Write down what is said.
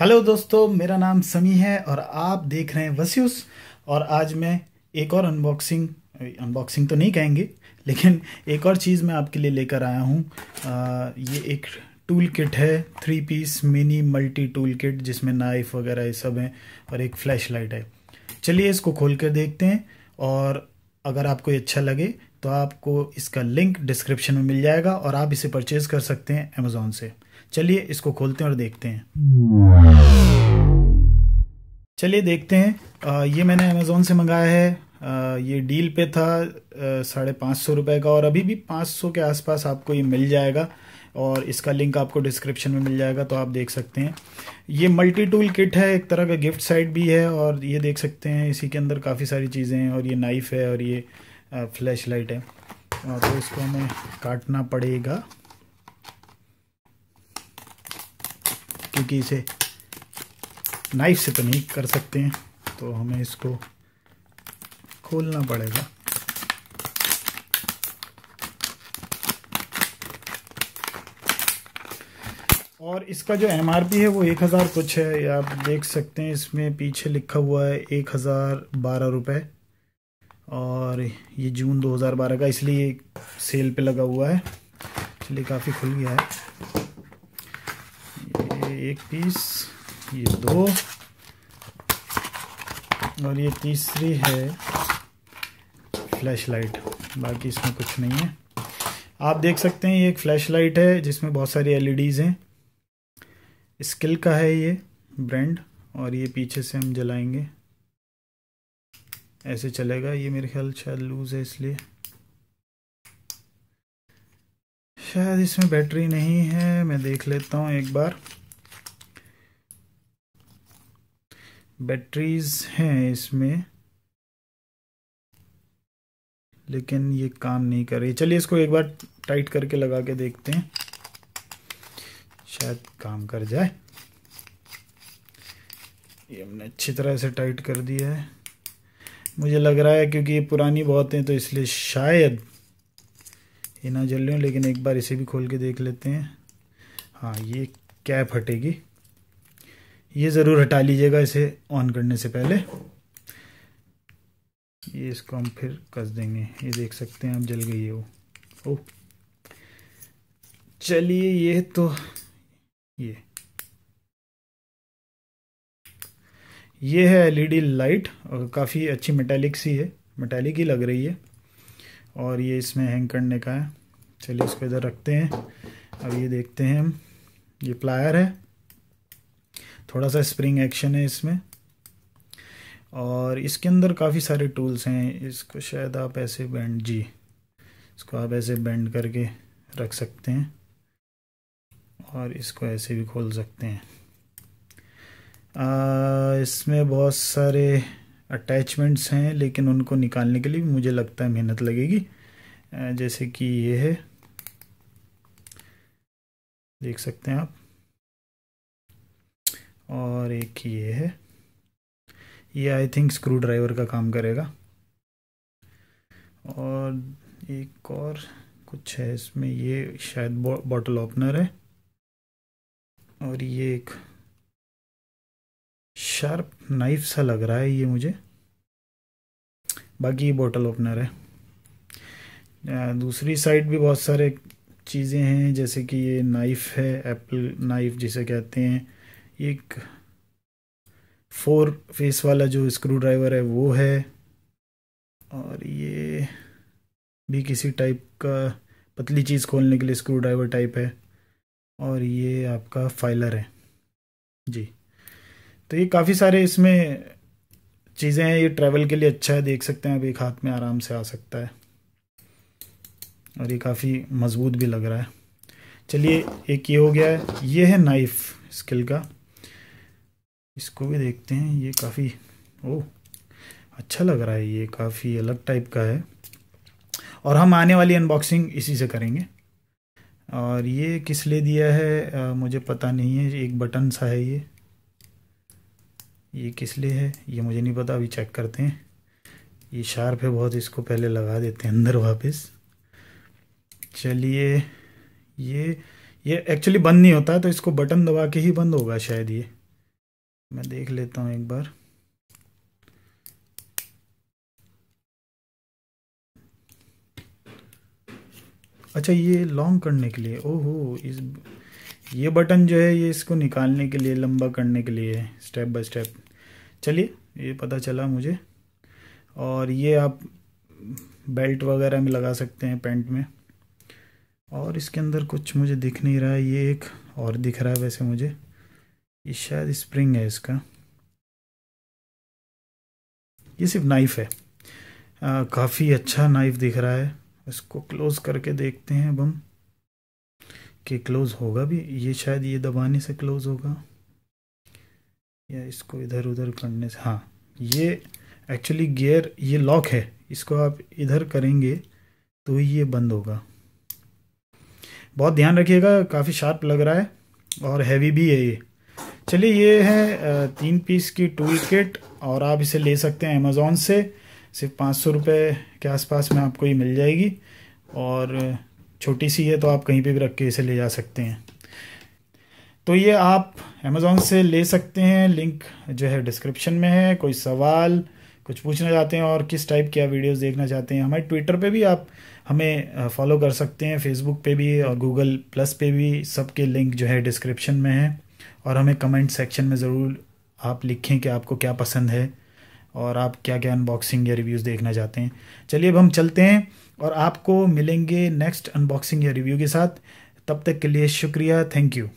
hello दोस्तों मेरा नाम समी है और आप देख रहे हैं वसीुस और आज मैं एक और अनबॉक्सिंग अनबॉक्सिंग तो नहीं कहेंगे लेकिन एक और चीज़ मैं आपके लिए लेकर आया हूँ ये एक टूल किट है three piece mini multi tool kit जिसमें नाइफ वगैरह ये सब हैं और एक फ्लैश लाइट है चलिए इसको खोल कर देखते हैं और अगर आपको ये अच्छा लगे तो आपको इसका लिंक डिस्क्रिप्शन में मिल जाएगा और आप इसे परचेज़ कर सकते हैं अमेज़ोन से चलिए इसको खोलते हैं और देखते हैं चलिए देखते हैं आ, ये मैंने अमेज़ोन से मंगाया है आ, ये डील पे था साढ़े पाँच सौ रुपये का और अभी भी पाँच सौ के आसपास आपको ये मिल जाएगा और इसका लिंक आपको डिस्क्रिप्शन में मिल जाएगा तो आप देख सकते हैं ये मल्टी टूल किट है एक तरह का गिफ्ट साइट भी है और ये देख सकते हैं इसी के अंदर काफ़ी सारी चीज़ें हैं और ये नाइफ़ है और ये फ्लैश लाइट है तो इसको हमें काटना पड़ेगा क्योंकि इसे नाइफ से तो नहीं कर सकते हैं तो हमें इसको खोलना पड़ेगा और इसका जो एम है वो एक हज़ार कुछ है आप देख सकते हैं इसमें पीछे लिखा हुआ है एक हज़ार बारह रुपये और ये जून 2012 का इसलिए सेल पे लगा हुआ है इसलिए काफ़ी खुल गया है एक पीस ये दो और ये तीसरी है फ्लैश लाइट बाकी इसमें कुछ नहीं है आप देख सकते हैं ये एक फ्लैश लाइट है जिसमें बहुत सारी एलईडीज़ e हैं स्किल का है ये ब्रांड और ये पीछे से हम जलाएंगे ऐसे चलेगा ये मेरे ख्याल शायद लूज़ है इसलिए शायद इसमें बैटरी नहीं है मैं देख लेता हूँ एक बार बैटरीज हैं इसमें लेकिन ये काम नहीं कर रही चलिए इसको एक बार टाइट करके लगा के देखते हैं शायद काम कर जाए ये हमने अच्छी तरह से टाइट कर दिया है मुझे लग रहा है क्योंकि ये पुरानी बहुत है तो इसलिए शायद ये ना जल रहे लेकिन एक बार इसे भी खोल के देख लेते हैं हाँ ये कैप हटेगी ये ज़रूर हटा लीजिएगा इसे ऑन करने से पहले ये इसको हम फिर कस देंगे ये देख सकते हैं आप जल गई है वो ओ चलिए ये तो ये ये है एलईडी लाइट e और काफ़ी अच्छी मेटालिक सी है मेटालिक ही लग रही है और ये इसमें हैंग करने का है चलिए इसको इधर रखते हैं अब ये देखते हैं हम ये प्लायर है थोड़ा सा स्प्रिंग एक्शन है इसमें और इसके अंदर काफ़ी सारे टूल्स हैं इसको शायद आप ऐसे बैंड जी इसको आप ऐसे बैंड करके रख सकते हैं और इसको ऐसे भी खोल सकते हैं आ, इसमें बहुत सारे अटैचमेंट्स हैं लेकिन उनको निकालने के लिए मुझे लगता है मेहनत लगेगी जैसे कि ये है देख सकते हैं आप और एक ये है ये आई थिंक स्क्रू ड्राइवर का काम करेगा और एक और कुछ है इसमें ये शायद बॉटल ओपनर है और ये एक शार्प नाइफ सा लग रहा है ये मुझे बाकी ये बॉटल ओपनर है दूसरी साइड भी बहुत सारे चीज़ें हैं जैसे कि ये नाइफ़ है एप्पल नाइफ़ जिसे कहते हैं एक फोर फेस वाला जो स्क्रू ड्राइवर है वो है और ये भी किसी टाइप का पतली चीज़ खोलने के लिए स्क्रू ड्राइवर टाइप है और ये आपका फाइलर है जी तो ये काफ़ी सारे इसमें चीज़ें हैं ये ट्रैवल के लिए अच्छा है देख सकते हैं आप एक हाथ में आराम से आ सकता है और ये काफ़ी मजबूत भी लग रहा है चलिए एक ये हो गया है ये है नाइफ स्किल का इसको भी देखते हैं ये काफ़ी ओ अच्छा लग रहा है ये काफ़ी अलग टाइप का है और हम आने वाली अनबॉक्सिंग इसी से करेंगे और ये किस लिए दिया है आ, मुझे पता नहीं है एक बटन सा है ये ये किस लिए है ये मुझे नहीं पता अभी चेक करते हैं ये शार्प है बहुत इसको पहले लगा देते हैं अंदर वापस चलिए ये ये एक्चुअली बंद नहीं होता तो इसको बटन दबा के ही बंद होगा शायद ये मैं देख लेता हूँ एक बार अच्छा ये लॉन्ग करने के लिए ओहो इस ये बटन जो है ये इसको निकालने के लिए लंबा करने के लिए स्टेप बाय स्टेप चलिए ये पता चला मुझे और ये आप बेल्ट वगैरह में लगा सकते हैं पैंट में और इसके अंदर कुछ मुझे दिख नहीं रहा है ये एक और दिख रहा है वैसे मुझे ये शायद स्प्रिंग है इसका ये सिर्फ नाइफ है काफ़ी अच्छा नाइफ दिख रहा है इसको क्लोज करके देखते हैं अब हम कि क्लोज होगा भी ये शायद ये दबाने से क्लोज होगा या इसको इधर उधर करने से हाँ ये एक्चुअली गियर ये लॉक है इसको आप इधर करेंगे तो ये बंद होगा बहुत ध्यान रखिएगा काफ़ी शार्प लग रहा है और हैवी भी है ये चलिए ये है तीन पीस की टूल किट और आप इसे ले सकते हैं अमेज़ोन से सिर्फ पाँच सौ रुपये के आसपास में आपको ये मिल जाएगी और छोटी सी है तो आप कहीं पे भी रख के इसे ले जा सकते हैं तो ये आप अमेज़ोन से ले सकते हैं लिंक जो है डिस्क्रिप्शन में है कोई सवाल कुछ पूछना चाहते हैं और किस टाइप के आप वीडियोज़ देखना चाहते हैं हमारे ट्विटर पे भी आप हमें फॉलो कर सकते हैं फेसबुक पे भी और गूगल प्लस पे भी सबके लिंक जो है डिस्क्रिप्शन में है और हमें कमेंट सेक्शन में ज़रूर आप लिखें कि आपको क्या पसंद है और आप क्या क्या अनबॉक्सिंग या रिव्यूज़ देखना चाहते हैं चलिए अब हम चलते हैं और आपको मिलेंगे नेक्स्ट अनबॉक्सिंग या रिव्यू के साथ तब तक के लिए शुक्रिया थैंक यू